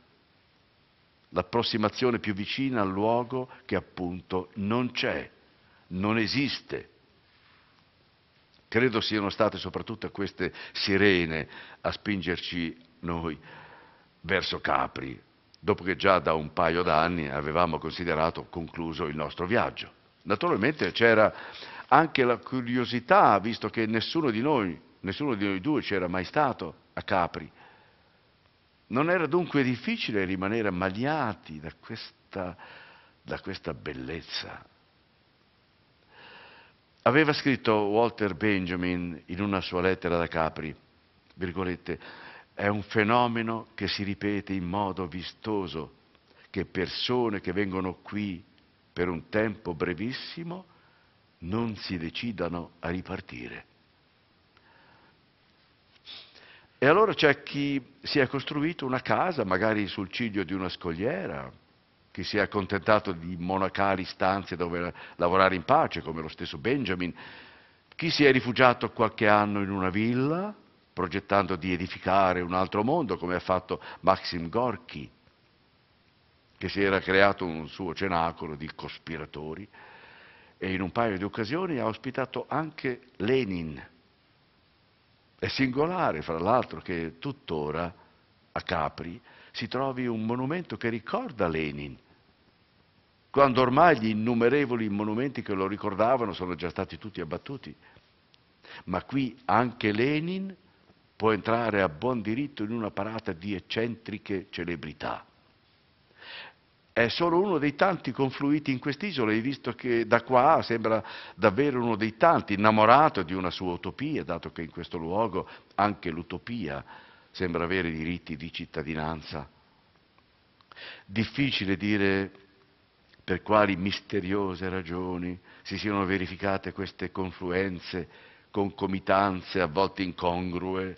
l'approssimazione più vicina al luogo che appunto non c'è, non esiste. Credo siano state soprattutto queste sirene a spingerci noi verso Capri, dopo che già da un paio d'anni avevamo considerato concluso il nostro viaggio. Naturalmente c'era anche la curiosità, visto che nessuno di noi Nessuno di noi due c'era mai stato a Capri. Non era dunque difficile rimanere ammaliati da questa, da questa bellezza. Aveva scritto Walter Benjamin in una sua lettera da Capri, virgolette, è un fenomeno che si ripete in modo vistoso, che persone che vengono qui per un tempo brevissimo non si decidano a ripartire. E allora c'è chi si è costruito una casa, magari sul ciglio di una scogliera, chi si è accontentato di monacali stanze dove lavorare in pace, come lo stesso Benjamin, chi si è rifugiato qualche anno in una villa, progettando di edificare un altro mondo, come ha fatto Maxim Gorky, che si era creato un suo cenacolo di cospiratori e in un paio di occasioni ha ospitato anche Lenin, è singolare, fra l'altro, che tuttora a Capri si trovi un monumento che ricorda Lenin, quando ormai gli innumerevoli monumenti che lo ricordavano sono già stati tutti abbattuti. Ma qui anche Lenin può entrare a buon diritto in una parata di eccentriche celebrità è solo uno dei tanti confluiti in quest'isola e visto che da qua sembra davvero uno dei tanti, innamorato di una sua utopia, dato che in questo luogo anche l'utopia sembra avere diritti di cittadinanza. Difficile dire per quali misteriose ragioni si siano verificate queste confluenze, concomitanze, a volte incongrue,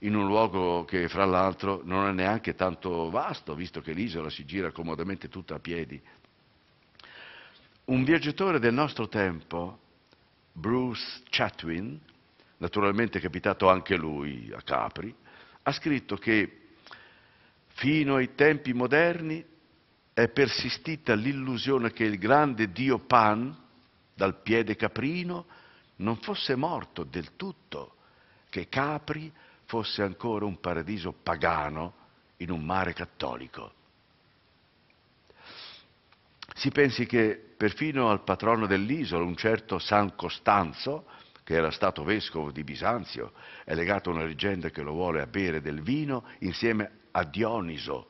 in un luogo che fra l'altro non è neanche tanto vasto, visto che l'isola si gira comodamente tutta a piedi. Un viaggiatore del nostro tempo, Bruce Chatwin, naturalmente capitato anche lui a Capri, ha scritto che fino ai tempi moderni è persistita l'illusione che il grande dio Pan, dal piede caprino, non fosse morto del tutto, che Capri fosse ancora un paradiso pagano in un mare cattolico. Si pensi che perfino al patrono dell'isola, un certo San Costanzo, che era stato vescovo di Bisanzio, è legato a una leggenda che lo vuole a bere del vino insieme a Dioniso.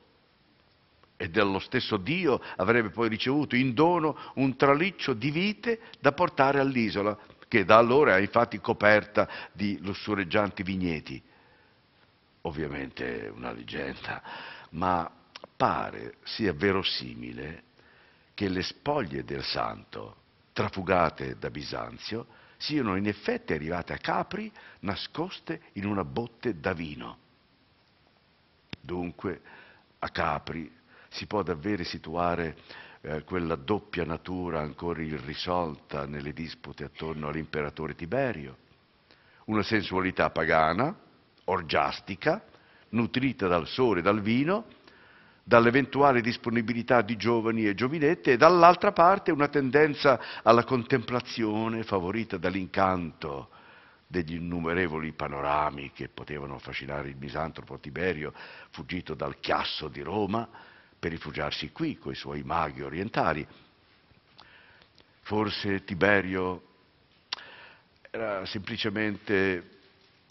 E dello stesso Dio avrebbe poi ricevuto in dono un traliccio di vite da portare all'isola, che da allora è infatti coperta di lussureggianti vigneti ovviamente una leggenda, ma pare sia verosimile che le spoglie del santo, trafugate da Bisanzio, siano in effetti arrivate a Capri nascoste in una botte da vino. Dunque, a Capri si può davvero situare eh, quella doppia natura ancora irrisolta nelle dispute attorno all'imperatore Tiberio, una sensualità pagana, orgiastica, nutrita dal sole e dal vino, dall'eventuale disponibilità di giovani e giovinette e dall'altra parte una tendenza alla contemplazione favorita dall'incanto degli innumerevoli panorami che potevano affascinare il misantropo Tiberio, fuggito dal chiasso di Roma, per rifugiarsi qui coi suoi maghi orientali. Forse Tiberio era semplicemente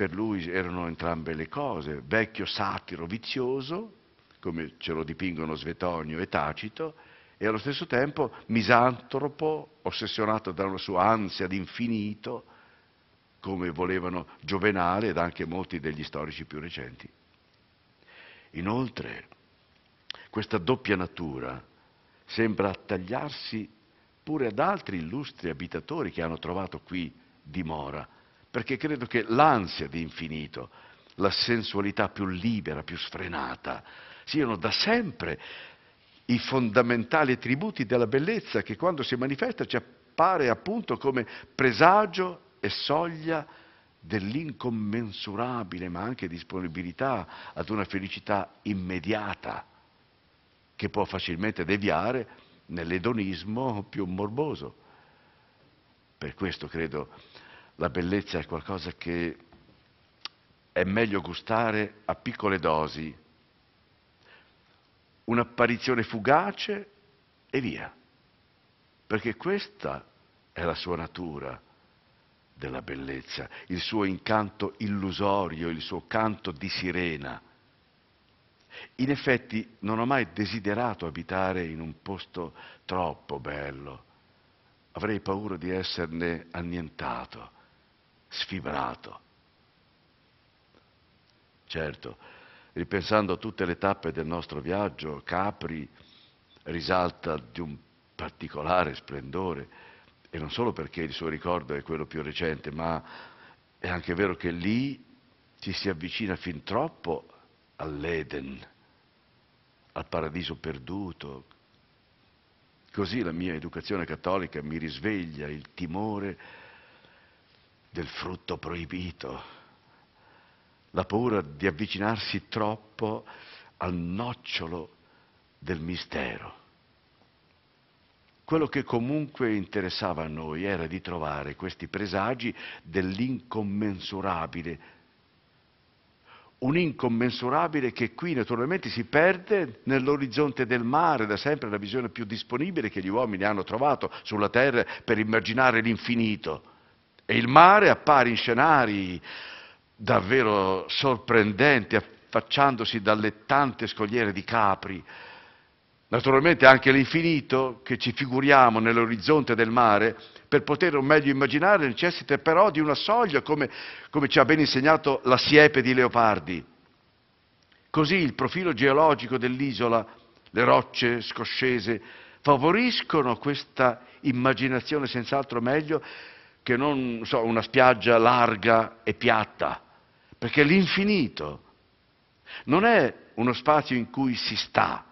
per lui erano entrambe le cose, vecchio satiro vizioso, come ce lo dipingono Svetonio e Tacito, e allo stesso tempo misantropo, ossessionato da una sua ansia d'infinito, come volevano Giovenale ed anche molti degli storici più recenti. Inoltre, questa doppia natura sembra attagliarsi pure ad altri illustri abitatori che hanno trovato qui dimora, perché credo che l'ansia di infinito, la sensualità più libera, più sfrenata, siano da sempre i fondamentali attributi della bellezza che quando si manifesta ci appare appunto come presagio e soglia dell'incommensurabile, ma anche disponibilità ad una felicità immediata che può facilmente deviare nell'edonismo più morboso. Per questo credo la bellezza è qualcosa che è meglio gustare a piccole dosi, un'apparizione fugace e via, perché questa è la sua natura della bellezza, il suo incanto illusorio, il suo canto di sirena. In effetti non ho mai desiderato abitare in un posto troppo bello, avrei paura di esserne annientato sfibrato. Certo, ripensando a tutte le tappe del nostro viaggio, Capri risalta di un particolare splendore, e non solo perché il suo ricordo è quello più recente, ma è anche vero che lì ci si avvicina fin troppo all'Eden, al paradiso perduto. Così la mia educazione cattolica mi risveglia il timore del frutto proibito, la paura di avvicinarsi troppo al nocciolo del mistero. Quello che comunque interessava a noi era di trovare questi presagi dell'incommensurabile, un incommensurabile che qui naturalmente si perde nell'orizzonte del mare, da sempre la visione più disponibile che gli uomini hanno trovato sulla Terra per immaginare l'infinito. E il mare appare in scenari davvero sorprendenti, affacciandosi dalle tante scogliere di capri. Naturalmente anche l'infinito che ci figuriamo nell'orizzonte del mare, per poterlo meglio immaginare, necessita però di una soglia, come, come ci ha ben insegnato la siepe di Leopardi. Così il profilo geologico dell'isola, le rocce scoscese, favoriscono questa immaginazione senz'altro meglio che non so, una spiaggia larga e piatta, perché l'infinito non è uno spazio in cui si sta.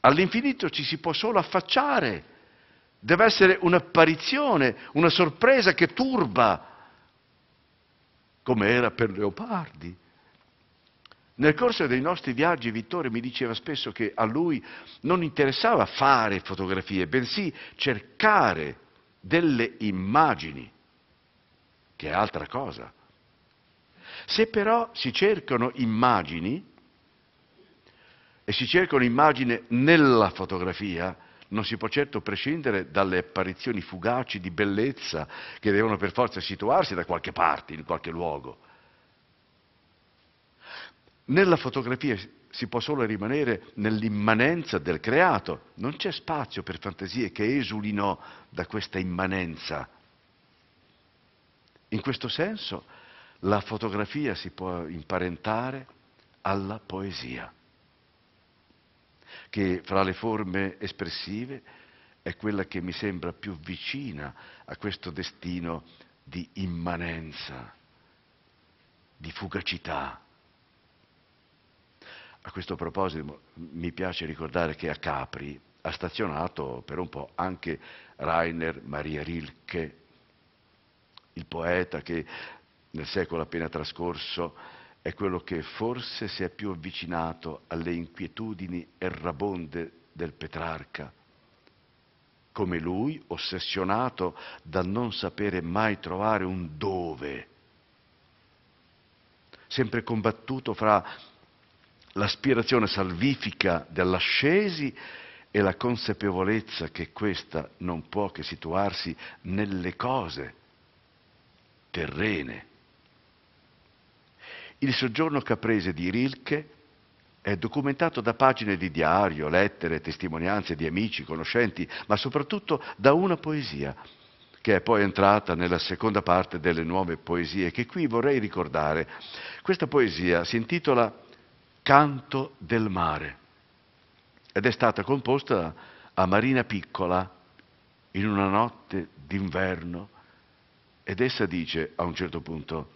All'infinito ci si può solo affacciare, deve essere un'apparizione, una sorpresa che turba, come era per Leopardi. Nel corso dei nostri viaggi Vittore mi diceva spesso che a lui non interessava fare fotografie, bensì cercare delle immagini, che è altra cosa. Se però si cercano immagini, e si cercano immagini nella fotografia, non si può certo prescindere dalle apparizioni fugaci di bellezza che devono per forza situarsi da qualche parte, in qualche luogo. Nella fotografia si può solo rimanere nell'immanenza del creato, non c'è spazio per fantasie che esulino da questa immanenza. In questo senso la fotografia si può imparentare alla poesia, che fra le forme espressive è quella che mi sembra più vicina a questo destino di immanenza, di fugacità a questo proposito mi piace ricordare che a Capri ha stazionato per un po' anche Rainer Maria Rilke, il poeta che nel secolo appena trascorso è quello che forse si è più avvicinato alle inquietudini errabonde del Petrarca. Come lui, ossessionato da non sapere mai trovare un dove, sempre combattuto fra l'aspirazione salvifica dell'ascesi e la consapevolezza che questa non può che situarsi nelle cose terrene. Il soggiorno caprese di Rilke è documentato da pagine di diario, lettere, testimonianze di amici, conoscenti, ma soprattutto da una poesia, che è poi entrata nella seconda parte delle nuove poesie, che qui vorrei ricordare. Questa poesia si intitola Canto del mare ed è stata composta a Marina Piccola in una notte d'inverno ed essa dice a un certo punto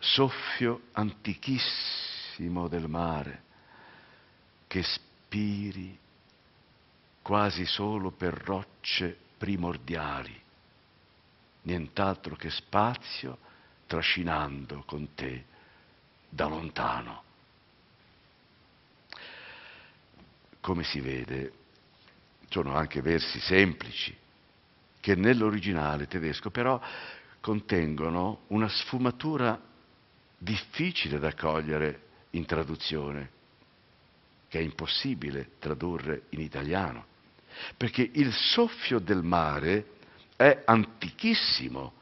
soffio antichissimo del mare che spiri quasi solo per rocce primordiali, nient'altro che spazio trascinando con te da lontano. Come si vede, sono anche versi semplici, che nell'originale tedesco però contengono una sfumatura difficile da cogliere in traduzione, che è impossibile tradurre in italiano, perché il soffio del mare è antichissimo,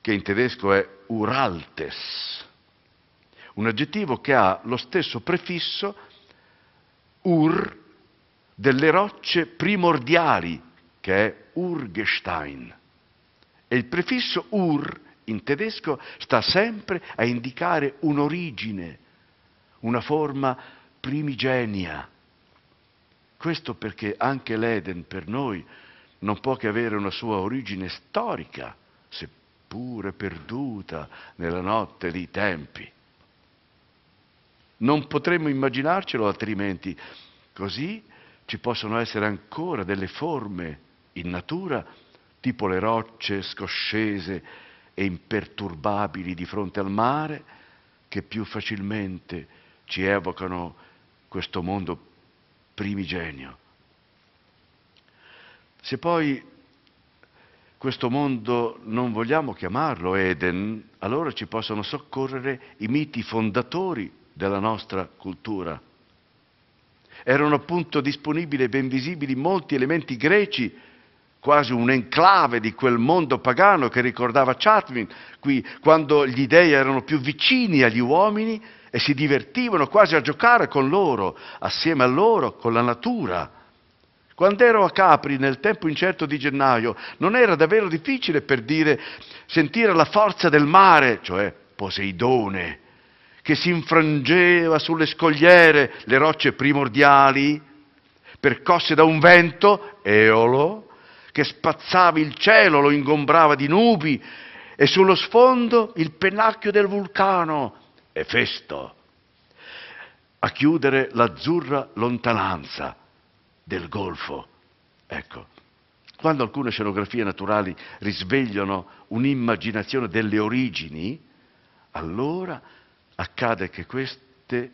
che in tedesco è Uraltes, un aggettivo che ha lo stesso prefisso ur delle rocce primordiali, che è Urgestein. E il prefisso ur in tedesco sta sempre a indicare un'origine, una forma primigenia. Questo perché anche l'Eden per noi non può che avere una sua origine storica, seppure perduta nella notte dei tempi. Non potremmo immaginarcelo altrimenti. Così ci possono essere ancora delle forme in natura, tipo le rocce scoscese e imperturbabili di fronte al mare, che più facilmente ci evocano questo mondo primigenio. Se poi questo mondo non vogliamo chiamarlo Eden, allora ci possono soccorrere i miti fondatori della nostra cultura. Erano appunto disponibili e ben visibili molti elementi greci, quasi un enclave di quel mondo pagano che ricordava Chatwin, qui, quando gli dei erano più vicini agli uomini e si divertivano quasi a giocare con loro, assieme a loro, con la natura. Quando ero a Capri nel tempo incerto di gennaio, non era davvero difficile per dire sentire la forza del mare, cioè Poseidone, che si infrangeva sulle scogliere, le rocce primordiali, percosse da un vento, Eolo, che spazzava il cielo, lo ingombrava di nubi, e sullo sfondo il pennacchio del vulcano, Efesto, a chiudere l'azzurra lontananza del golfo. Ecco, quando alcune scenografie naturali risvegliano un'immaginazione delle origini, allora accade che queste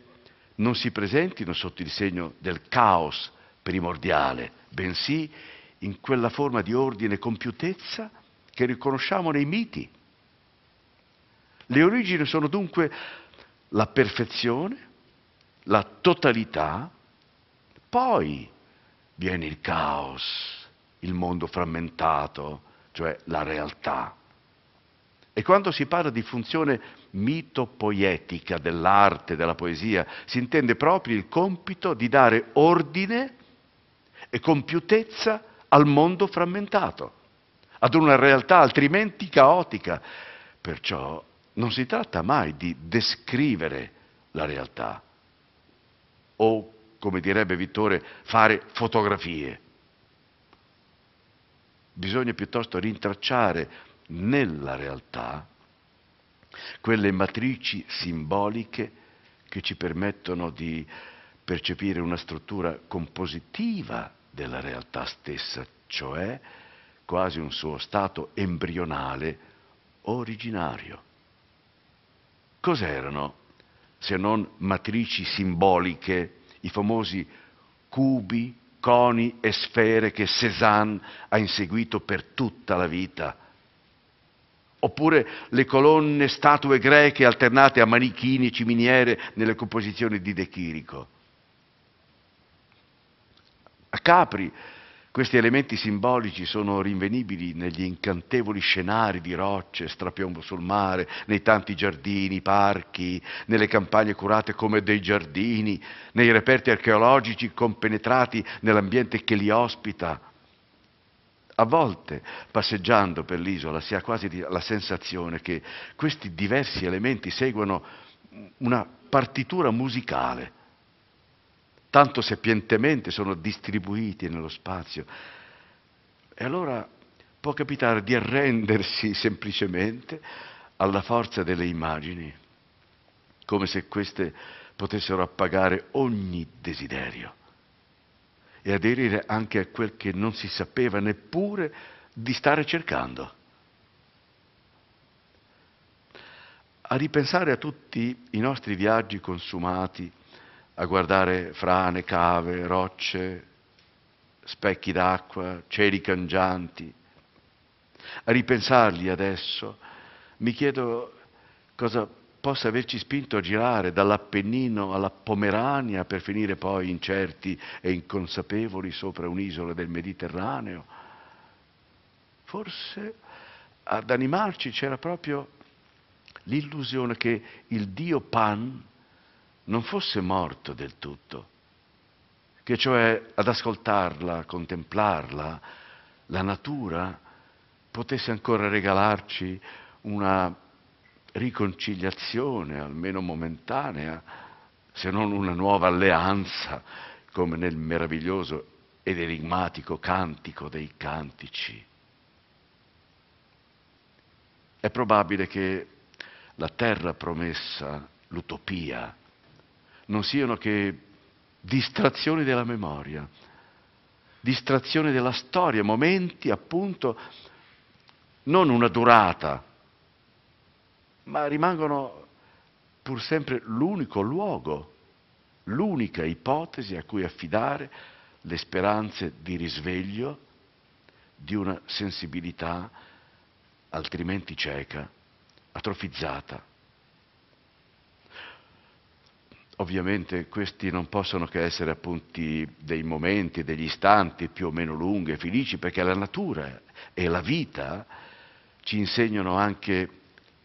non si presentino sotto il segno del caos primordiale, bensì in quella forma di ordine e compiutezza che riconosciamo nei miti. Le origini sono dunque la perfezione, la totalità, poi viene il caos, il mondo frammentato, cioè la realtà. E quando si parla di funzione mitopoietica dell'arte, della poesia, si intende proprio il compito di dare ordine e compiutezza al mondo frammentato, ad una realtà altrimenti caotica. Perciò non si tratta mai di descrivere la realtà o, come direbbe Vittore, fare fotografie. Bisogna piuttosto rintracciare nella realtà quelle matrici simboliche che ci permettono di percepire una struttura compositiva della realtà stessa, cioè quasi un suo stato embrionale originario. Cos'erano, se non matrici simboliche, i famosi cubi, coni e sfere che Cézanne ha inseguito per tutta la vita? oppure le colonne statue greche alternate a manichini e ciminiere nelle composizioni di De Chirico. A Capri questi elementi simbolici sono rinvenibili negli incantevoli scenari di rocce, strapiombo sul mare, nei tanti giardini, parchi, nelle campagne curate come dei giardini, nei reperti archeologici compenetrati nell'ambiente che li ospita, a volte, passeggiando per l'isola, si ha quasi la sensazione che questi diversi elementi seguano una partitura musicale, tanto sapientemente sono distribuiti nello spazio. E allora può capitare di arrendersi semplicemente alla forza delle immagini, come se queste potessero appagare ogni desiderio e aderire anche a quel che non si sapeva neppure di stare cercando. A ripensare a tutti i nostri viaggi consumati, a guardare frane, cave, rocce, specchi d'acqua, cieli cangianti. A ripensarli adesso mi chiedo cosa possa averci spinto a girare dall'Appennino alla Pomerania per finire poi incerti e inconsapevoli sopra un'isola del Mediterraneo. Forse ad animarci c'era proprio l'illusione che il dio Pan non fosse morto del tutto, che cioè ad ascoltarla, a contemplarla, la natura potesse ancora regalarci una riconciliazione, almeno momentanea, se non una nuova alleanza, come nel meraviglioso ed enigmatico cantico dei cantici. È probabile che la terra promessa, l'utopia, non siano che distrazioni della memoria, distrazioni della storia, momenti appunto non una durata ma rimangono pur sempre l'unico luogo, l'unica ipotesi a cui affidare le speranze di risveglio di una sensibilità altrimenti cieca, atrofizzata. Ovviamente questi non possono che essere appunti dei momenti, degli istanti più o meno lunghi e felici, perché la natura e la vita ci insegnano anche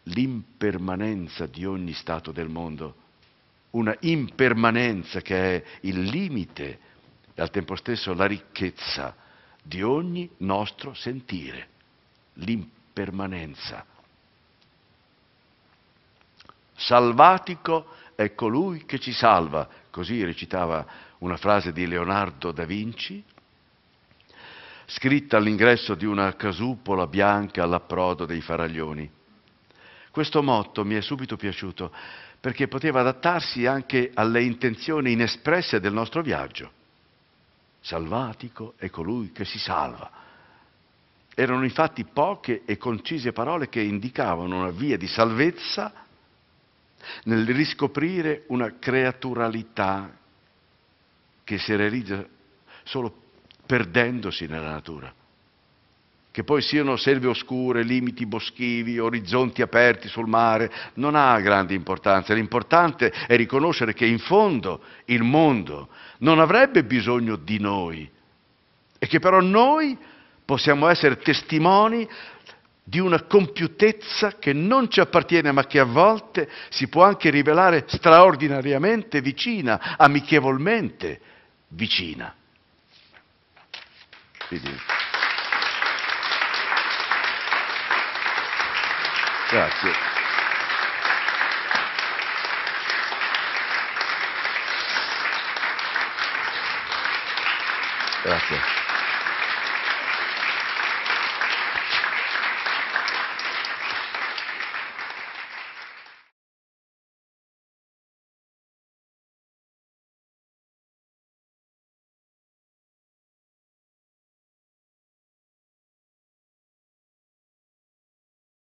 l'impermanenza di ogni stato del mondo, una impermanenza che è il limite e al tempo stesso la ricchezza di ogni nostro sentire, l'impermanenza. Salvatico è colui che ci salva, così recitava una frase di Leonardo da Vinci, scritta all'ingresso di una casupola bianca all'approdo dei faraglioni. Questo motto mi è subito piaciuto perché poteva adattarsi anche alle intenzioni inespresse del nostro viaggio. Salvatico è colui che si salva. Erano infatti poche e concise parole che indicavano una via di salvezza nel riscoprire una creaturalità che si realizza solo perdendosi nella natura che poi siano selve oscure, limiti boschivi, orizzonti aperti sul mare, non ha grande importanza. L'importante è riconoscere che in fondo il mondo non avrebbe bisogno di noi e che però noi possiamo essere testimoni di una compiutezza che non ci appartiene ma che a volte si può anche rivelare straordinariamente vicina, amichevolmente vicina. Quindi... Grazie. Grazie.